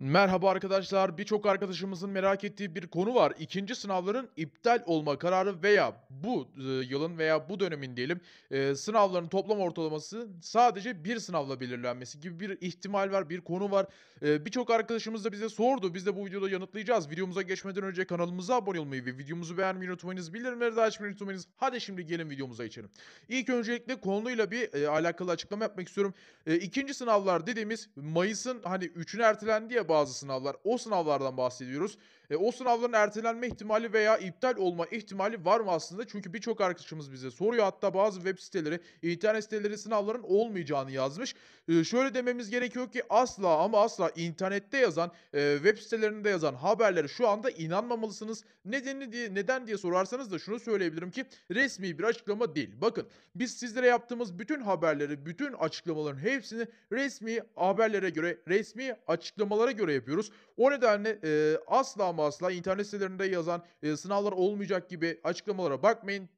Merhaba arkadaşlar. Birçok arkadaşımızın merak ettiği bir konu var. İkinci sınavların iptal olma kararı veya bu e, yılın veya bu dönemin diyelim e, sınavların toplam ortalaması sadece bir sınavla belirlenmesi gibi bir ihtimal var, bir konu var. E, birçok arkadaşımız da bize sordu. Biz de bu videoda yanıtlayacağız. Videomuza geçmeden önce kanalımıza abone olmayı ve videomuzu beğenmeyi unutmayınız. Bildirimleri de açmayı unutmayınız. Hadi şimdi gelin videomuza geçelim. İlk öncelikle konuyla bir alakalı açıklama yapmak istiyorum. İkinci sınavlar dediğimiz Mayıs'ın hani 3'ün ertelendi ya bazı sınavlar. O sınavlardan bahsediyoruz. E, o sınavların ertelenme ihtimali veya iptal olma ihtimali var mı aslında? Çünkü birçok arkadaşımız bize soruyor. Hatta bazı web siteleri, internet siteleri sınavların olmayacağını yazmış. E, şöyle dememiz gerekiyor ki asla ama asla internette yazan, e, web sitelerinde yazan haberlere şu anda inanmamalısınız. Nedeni diye, neden diye sorarsanız da şunu söyleyebilirim ki resmi bir açıklama değil. Bakın biz sizlere yaptığımız bütün haberleri, bütün açıklamaların hepsini resmi haberlere göre, resmi açıklamalara göre yapıyoruz. O nedenle e, asla ama asla internet sitelerinde yazan e, sınavlar olmayacak gibi açıklamalara bakmayın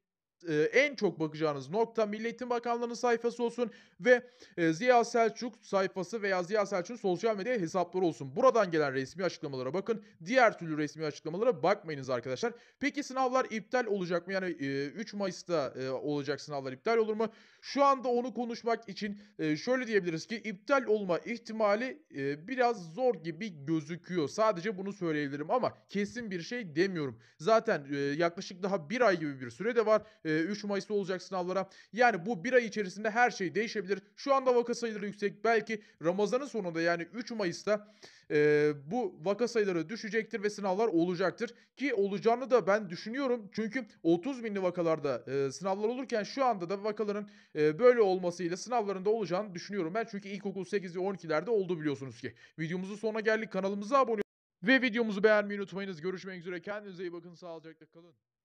e, en çok bakacağınız nokta Milli Eğitim Bakanlığı'nın sayfası olsun ve e, Ziya Selçuk sayfası veya Ziya Selçuk'un sosyal medya hesapları olsun. Buradan gelen resmi açıklamalara bakın. Diğer türlü resmi açıklamalara bakmayınız arkadaşlar. Peki sınavlar iptal olacak mı? Yani e, 3 Mayıs'ta e, olacak sınavlar iptal olur mu? Şu anda onu konuşmak için e, şöyle diyebiliriz ki iptal olma ihtimali e, biraz zor gibi gözüküyor. Sadece bunu söyleyebilirim ama kesin bir şey demiyorum. Zaten e, yaklaşık daha bir ay gibi bir süre de var. E, 3 ee, Mayıs'ta olacak sınavlara. Yani bu bir ay içerisinde her şey değişebilir. Şu anda vaka sayıları yüksek. Belki Ramazan'ın sonunda yani 3 Mayıs'ta e, bu vaka sayıları düşecektir ve sınavlar olacaktır. Ki olacağını da ben düşünüyorum. Çünkü 30 binli vakalarda e, sınavlar olurken şu anda da vakaların e, böyle olmasıyla sınavlarında olacağını düşünüyorum. Ben çünkü ilkokul 8 ve 12'lerde oldu biliyorsunuz ki. Videomuzun sonuna geldik. Kanalımıza abone ve videomuzu beğenmeyi unutmayınız. Görüşmek üzere. Kendinize iyi bakın. Sağlıcakla kalın.